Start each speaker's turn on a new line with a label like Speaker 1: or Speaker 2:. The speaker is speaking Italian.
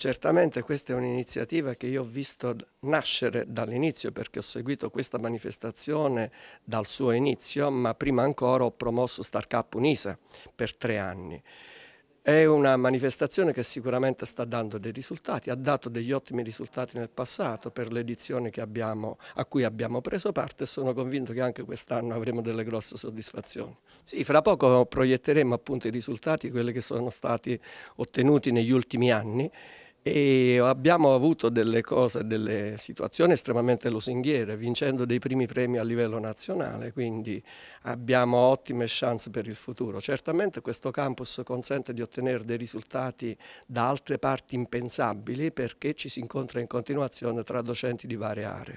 Speaker 1: Certamente questa è un'iniziativa che io ho visto nascere dall'inizio perché ho seguito questa manifestazione dal suo inizio, ma prima ancora ho promosso Startup Unisa per tre anni. È una manifestazione che sicuramente sta dando dei risultati, ha dato degli ottimi risultati nel passato per l'edizione a cui abbiamo preso parte e sono convinto che anche quest'anno avremo delle grosse soddisfazioni. Sì, fra poco proietteremo appunto i risultati, quelli che sono stati ottenuti negli ultimi anni e abbiamo avuto delle cose, delle situazioni estremamente lusinghiere, vincendo dei primi premi a livello nazionale, quindi abbiamo ottime chance per il futuro. Certamente questo campus consente di ottenere dei risultati da altre parti impensabili perché ci si incontra in continuazione tra docenti di varie aree.